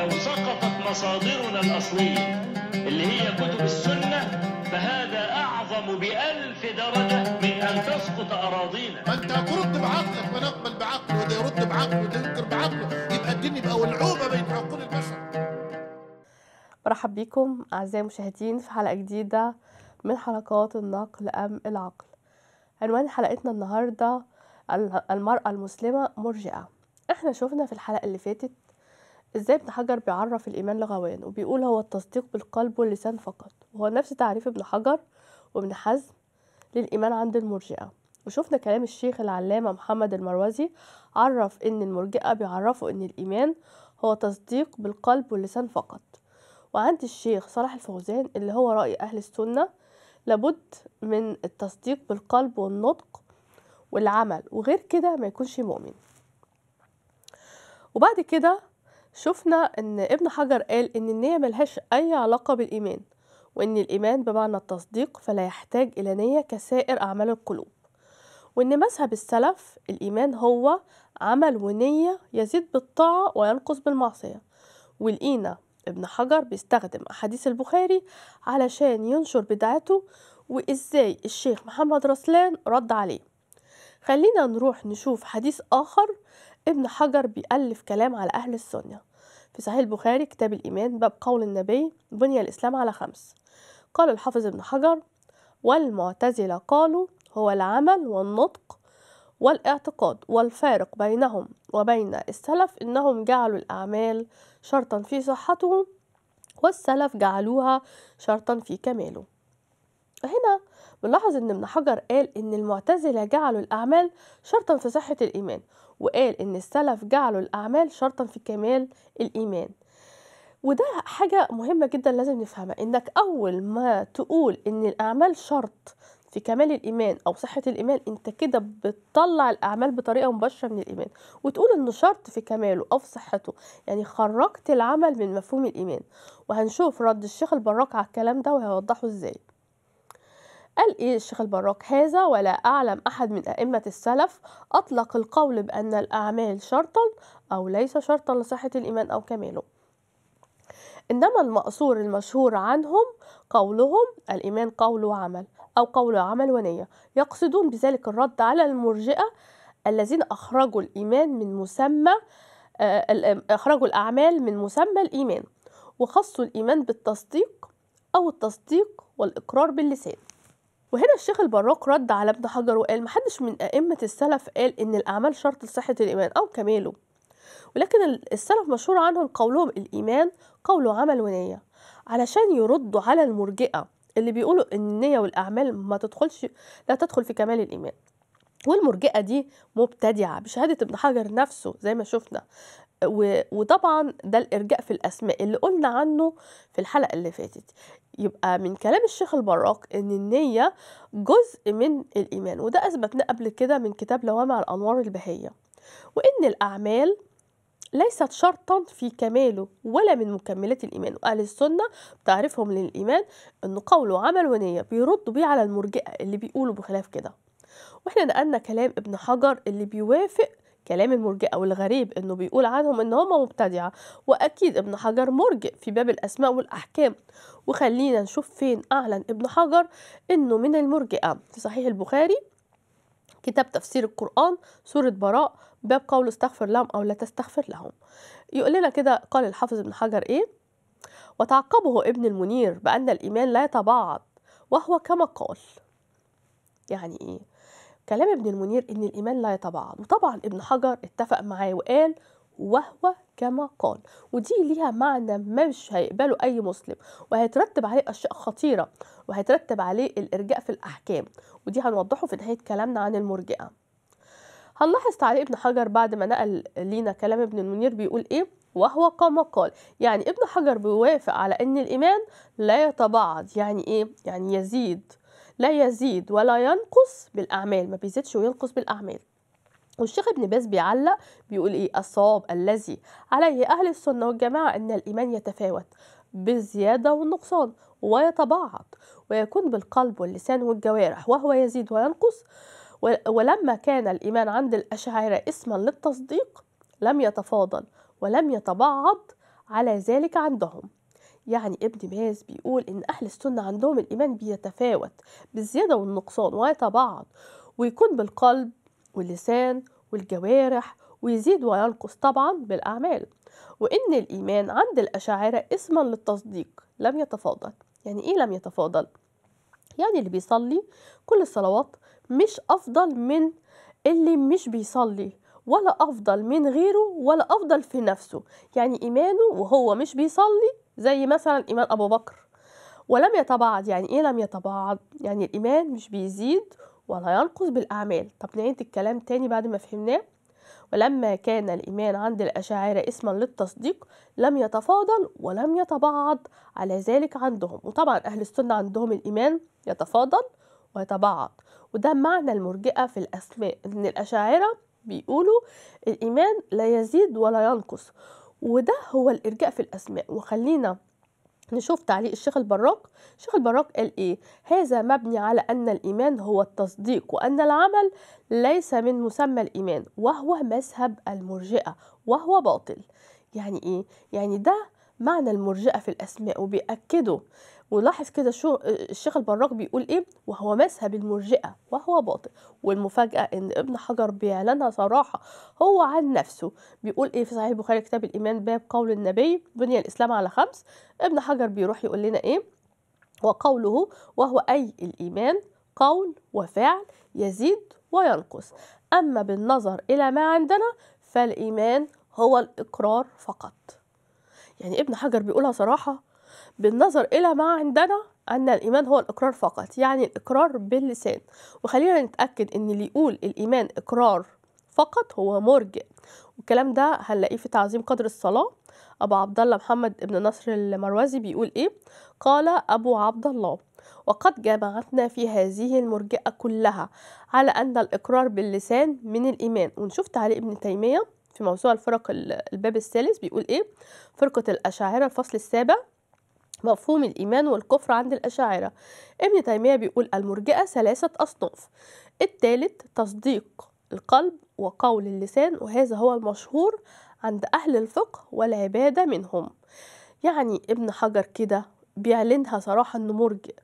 لو سقطت مصادرنا الأصلية اللي هي كتب السنة فهذا أعظم بألف درجة من أن تسقط أراضينا فأنت أنت ترد بعقلك ما نقبل بعقله وده يرد بعقله وده ينكر بعقله يبقى الدين يبقى ولعوبة بين عقول البشر مرحب بكم أعزائي المشاهدين في حلقة جديدة من حلقات النقل أم العقل عنوان حلقتنا النهاردة المرأة المسلمة مرجئة احنا شفنا في الحلقة اللي فاتت ازاي ابن حجر بيعرف الإيمان لغوان وبيقول هو التصديق بالقلب واللسان فقط وهو نفس تعريف ابن حجر وابن حزم للإيمان عند المرجئة وشوفنا كلام الشيخ العلامة محمد المروزي عرف إن المرجئة بيعرفوا إن الإيمان هو تصديق بالقلب واللسان فقط وعند الشيخ صلاح الفوزان اللي هو رأي أهل السنة لابد من التصديق بالقلب والنطق والعمل وغير كده ما يكونش مؤمن وبعد كده شفنا ان ابن حجر قال ان النية ملهاش اي علاقة بالايمان وان الايمان بمعنى التصديق فلا يحتاج الى نية كسائر اعمال القلوب وان مذهب السلف الايمان هو عمل ونية يزيد بالطاعة وينقص بالمعصية ولقينا ابن حجر بيستخدم احاديث البخاري علشان ينشر بدعته وازاي الشيخ محمد رسلان رد عليه خلينا نروح نشوف حديث اخر ابن حجر بيألف كلام على أهل السنة في صحيح البخاري كتاب الإيمان باب قول النبي بني الإسلام على خمس قال الحافظ ابن حجر والمعتزلة قالوا هو العمل والنطق والاعتقاد والفارق بينهم وبين السلف إنهم جعلوا الأعمال شرطا في صحته والسلف جعلوها شرطا في كماله هنا بنلاحظ ان ابن حجر قال ان المعتزلة جعلوا الأعمال شرطا في صحة الإيمان وقال ان السلف جعلوا الأعمال شرطا في كمال الإيمان وده حاجة مهمة جدا لازم نفهمها انك اول ما تقول ان الأعمال شرط في كمال الإيمان أو صحة الإيمان أنت كده بتطلع الأعمال بطريقة مباشرة من الإيمان وتقول إنه شرط في كماله أو في صحته يعني خرجت العمل من مفهوم الإيمان وهنشوف رد الشيخ البراك على الكلام ده وهيوضحه إزاي قال إيه الشيخ البراك هذا ولا أعلم أحد من أئمة السلف أطلق القول بأن الأعمال شرطا أو ليس شرطا لصحة الإيمان أو كماله إنما المأثور المشهور عنهم قولهم الإيمان قول وعمل أو قول وعمل ونية يقصدون بذلك الرد على المرجئة الذين أخرجوا الإيمان من مسمى آه، أخرجوا الأعمال من مسمى الإيمان وخصوا الإيمان بالتصديق أو التصديق والإقرار باللسان وهنا الشيخ البراق رد على ابن حجر وقال محدش من أئمة السلف قال إن الأعمال شرط لصحة الإيمان أو كماله ولكن السلف مشهور عنهم قولهم الإيمان قول وعمل ونية علشان يردوا على المرجئة اللي بيقولوا إن النية والأعمال ما تدخلش لا تدخل في كمال الإيمان والمرجئة دي مبتدعة بشهادة ابن حجر نفسه زي ما شفنا وطبعا ده الارجاء في الاسماء اللي قلنا عنه في الحلقه اللي فاتت يبقى من كلام الشيخ البراك ان النيه جزء من الايمان وده اثبتناه قبل كده من كتاب لوامع الانوار البهيه وان الاعمال ليست شرطا في كماله ولا من مكملات الإيمان وأهل السنة بتعرفهم للإيمان ان قول وعمل ونية بيردوا بيه على المرجئة اللي بيقولوا بخلاف كده وإحنا نقلنا كلام ابن حجر اللي بيوافق الكلام المرجئ أو الغريب إنه بيقول عنهم إن هم مبتدعة وأكيد ابن حجر مرجئ في باب الأسماء والأحكام وخلينا نشوف فين أعلن ابن حجر إنه من المرجئة في صحيح البخاري كتاب تفسير القرآن سورة براء باب قول استغفر لهم أو لا تستغفر لهم يقول لنا كده قال الحافظ ابن حجر إيه وتعقبه ابن المنير بأن الإيمان لا يتبعض وهو كما قال يعني إيه كلام ابن المنير إن الإيمان لا يتباعد وطبعا ابن حجر اتفق معاه وقال وهو كما قال ودي ليها معنى مش هيقبله أي مسلم وهيترتب عليه أشياء خطيرة وهيترتب عليه الإرجاء في الأحكام ودي هنوضحه في نهاية كلامنا عن المرجئة هنلاحظ تعليق ابن حجر بعد ما نقل لينا كلام ابن المنير بيقول إيه وهو كما قال يعني ابن حجر بيوافق على ان الايمان لا يتباعد يعني ايه يعني يزيد لا يزيد ولا ينقص بالأعمال ما بيزيدش وينقص بالأعمال والشيخ ابن باز بيعلق بيقول ايه الصواب الذي عليه اهل السنه والجماعه ان الايمان يتفاوت بالزياده والنقصان ويتباعد ويكون بالقلب واللسان والجوارح وهو يزيد وينقص ولما كان الايمان عند الاشاعره اسما للتصديق لم يتفاضل ولم يتباعد على ذلك عندهم يعني ابن باز بيقول إن أهل السنة عندهم الإيمان بيتفاوت بالزيادة والنقصان ويتباعد ويكون بالقلب واللسان والجوارح ويزيد وينقص طبعا بالأعمال وإن الإيمان عند الأشاعرة اسما للتصديق لم يتفاضل يعني إيه لم يتفاضل؟ يعني اللي بيصلي كل الصلوات مش أفضل من اللي مش بيصلي ولا أفضل من غيره ولا أفضل في نفسه يعني إيمانه وهو مش بيصلي زي مثلا إيمان أبو بكر ولم يتباعد يعني إيه لم يتباعد يعني الإيمان مش بيزيد ولا ينقص بالأعمال طب نعيد الكلام تاني بعد ما فهمناه ولما كان الإيمان عند الأشاعرة اسما للتصديق لم يتفاضل ولم يتباعد على ذلك عندهم وطبعا أهل السنة عندهم الإيمان يتفاضل ويتباعد وده معنى المرجئة في الأسماء إن الأشاعرة بيقولوا الإيمان لا يزيد ولا ينقص وده هو الارجاء في الاسماء وخلينا نشوف تعليق الشيخ البراق الشيخ البراق قال ايه هذا مبني على ان الايمان هو التصديق وان العمل ليس من مسمى الايمان وهو مذهب المرجئه وهو باطل يعني ايه يعني ده معنى المرجئه في الاسماء وبياكدوا ولاحظ كده شو الشيخ البراق بيقول ايه وهو مذهب المرجئه وهو باطل والمفاجاه ان ابن حجر بيعلنها صراحه هو عن نفسه بيقول ايه في صحيح البخاري كتاب الايمان باب قول النبي بني الاسلام على خمس ابن حجر بيروح يقول لنا ايه وقوله وهو اي الايمان قول وفعل يزيد وينقص اما بالنظر الى ما عندنا فالايمان هو الاقرار فقط يعني ابن حجر بيقولها صراحه بالنظر إلى ما عندنا أن الإيمان هو الإقرار فقط يعني الإقرار باللسان وخلينا نتأكد إن اللي يقول الإيمان إقرار فقط هو مرجئ والكلام ده هنلاقيه في تعظيم قدر الصلاة أبو عبد الله محمد ابن نصر المروزي بيقول إيه قال أبو عبد الله وقد جمعتنا في هذه المرجئة كلها على أن الإقرار باللسان من الإيمان ونشوف تعليق ابن تيمية في موضوع الفرق الباب الثالث بيقول إيه فرقة الأشاعرة الفصل السابع مفهوم الإيمان والكفر عند الأشاعرة ابن تيمية بيقول المرجئة ثلاثة أصناف التالت تصديق القلب وقول اللسان وهذا هو المشهور عند أهل الفقه والعبادة منهم يعني ابن حجر كده بيعلنها صراحة أنه مرجئ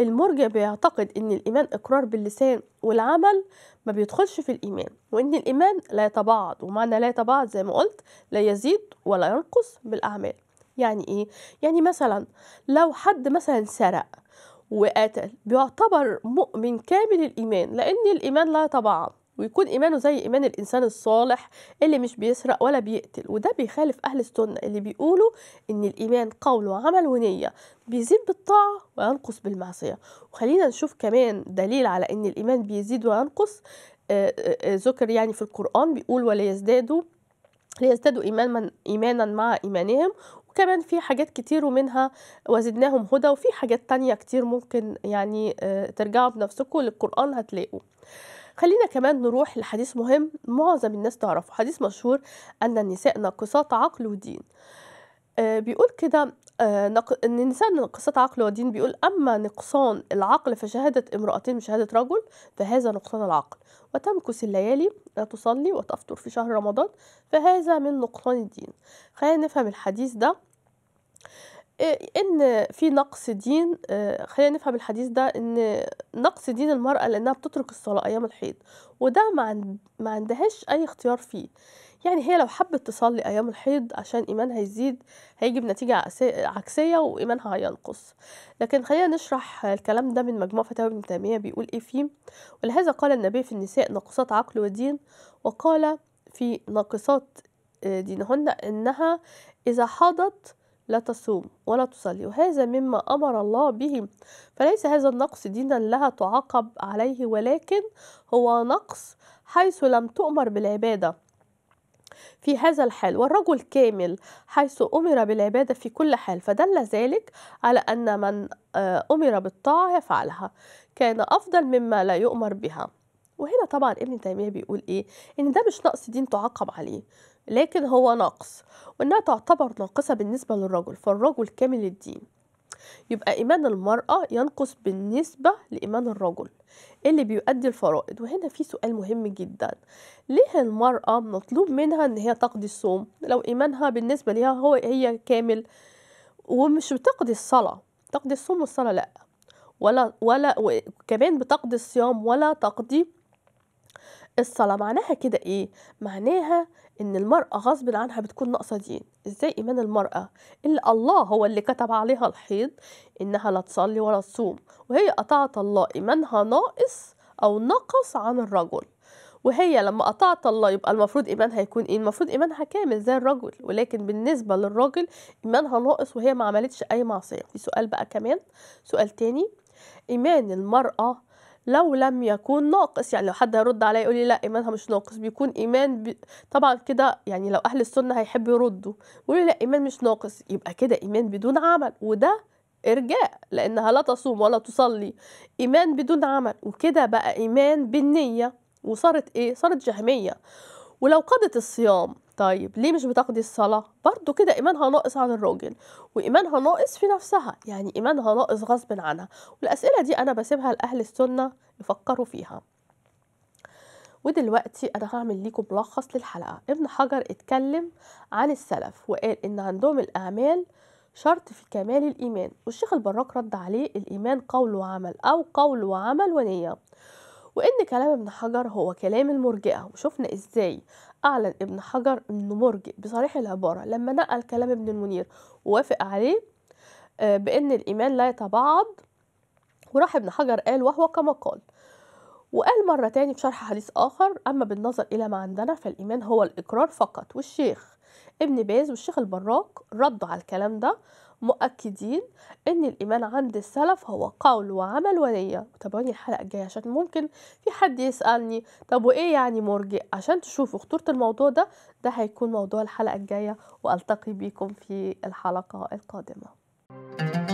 المرجع بيعتقد ان الايمان اقرار باللسان والعمل ما بيدخلش في الايمان وان الايمان لا يتباعد ومعنى لا يتباعد زي ما قلت لا يزيد ولا ينقص بالاعمال يعني ايه يعني مثلا لو حد مثلا سرق وقتل بيعتبر مؤمن كامل الايمان لان الايمان لا طبعا ويكون ايمانه زي ايمان الانسان الصالح اللي مش بيسرق ولا بيقتل وده بيخالف اهل السنه اللي بيقولوا ان الايمان قول وعمل ونيه بيزيد بالطاعه وينقص بالمعصيه وخلينا نشوف كمان دليل على ان الايمان بيزيد وينقص آه، آه، آه، ذكر يعني في القران بيقول وليزدادوا ليزدادوا إيمانا, إيمانا مع إيمانهم كمان في حاجات كتير ومنها وزدناهم هدى وفي حاجات تانية كتير ممكن يعني آه، ترجعوا بنفسكم للقرآن هتلاقوا خلينا كمان نروح لحديث مهم معظم الناس تعرفه حديث مشهور أن النساء ناقصات عقل ودين آه، بيقول كده آه، ان الانسان نقصت عقله ودين بيقول اما نقصان العقل فشهاده امراتين بشهاده رجل فهذا نقصان العقل وتمكث الليالي لا تصلي وتفطر في شهر رمضان فهذا من نقصان الدين خلينا نفهم الحديث ده آه، ان في نقص دين آه، خلينا نفهم الحديث ده ان نقص دين المراه لانها بتترك الصلاه ايام الحيض وده ما عندهاش اي اختيار فيه يعني هي لو حبت تصلي أيام الحيض عشان إيمانها يزيد هيجي بنتيجة عكسية وإيمانها هينقص لكن خلينا نشرح الكلام ده من مجموع فتاوى ابن تيمية بيقول إيه فيه ولهذا قال النبي في النساء ناقصات عقل ودين وقال في ناقصات آه، دينهن إنها إذا حاضت لا تصوم ولا تصلي وهذا مما أمر الله به فليس هذا النقص دينا لها تعاقب عليه ولكن هو نقص حيث لم تؤمر بالعبادة في هذا الحال والرجل كامل حيث أمر بالعبادة في كل حال فدل ذلك على أن من آه، أمر بالطاعة يفعلها كان أفضل مما لا يؤمر بها وهنا طبعا ابن تيمية بيقول إيه إن ده مش نقص دين تعاقب عليه لكن هو نقص وإنها تعتبر ناقصة بالنسبة للرجل فالرجل كامل الدين يبقى إيمان المرأة ينقص بالنسبة لإيمان الرجل اللي بيؤدي الفرائض وهنا في سؤال مهم جدا ليه المرأة مطلوب منها إن هي تقضي الصوم لو إيمانها بالنسبة ليها هو هي كامل ومش بتقضي الصلاة تقضي الصوم والصلاة لأ ولا ولا وكمان بتقضي الصيام ولا تقضي الصلاة معناها كده إيه؟ معناها إن المرأة غصب عنها بتكون ناقصة دين، إزاي إيمان المرأة اللي الله هو اللي كتب عليها الحيض إنها لا تصلي ولا تصوم، وهي أطاعت الله إيمانها ناقص أو نقص عن الرجل، وهي لما أطاعت الله يبقى المفروض إيمانها يكون إيه؟ المفروض إيمانها كامل زي الرجل، ولكن بالنسبة للرجل إيمانها ناقص وهي ما عملتش أي معصية، في سؤال بقى كمان سؤال تاني إيمان المرأة لو لم يكون ناقص يعني لو حد هيرد عليا يقول لي لا ايمانها مش ناقص بيكون ايمان بي... طبعا كده يعني لو اهل السنه هيحبوا يردوا يقولوا لا ايمان مش ناقص يبقى كده ايمان بدون عمل وده ارجاء لانها لا تصوم ولا تصلي ايمان بدون عمل وكده بقى ايمان بالنيه وصارت ايه صارت جهميه ولو قضت الصيام طيب ليه مش بتقضي الصلاة؟ برضو كده إيمانها ناقص عن الراجل وإيمانها ناقص في نفسها يعني إيمانها ناقص غصب عنها والأسئلة دي أنا بسيبها لأهل السنة يفكروا فيها ودلوقتي أنا هعمل ليكم ملخص للحلقة ابن حجر اتكلم عن السلف وقال إن عندهم الأعمال شرط في كمال الإيمان والشيخ البراك رد عليه الإيمان قول وعمل أو قول وعمل ونية وإن كلام ابن حجر هو كلام المرجئة وشفنا إزاي أعلن ابن حجر إنه مرجئ بصريح العبارة لما نقل كلام ابن المنير ووافق عليه آه، بأن الإيمان لا يتبعض وراح ابن حجر قال وهو كما قال وقال مرة تاني في شرح حديث آخر أما بالنظر إلى ما عندنا فالإيمان هو الإقرار فقط والشيخ ابن باز والشيخ البراك ردوا على الكلام ده مؤكدين ان الايمان عند السلف هو قول وعمل ونيه وتابعوني الحلقه الجايه عشان ممكن في حد يسالني طب وايه يعني مرجئ عشان تشوفوا خطوره الموضوع ده ده هيكون موضوع الحلقه الجايه والتقي بيكم في الحلقه القادمه thank you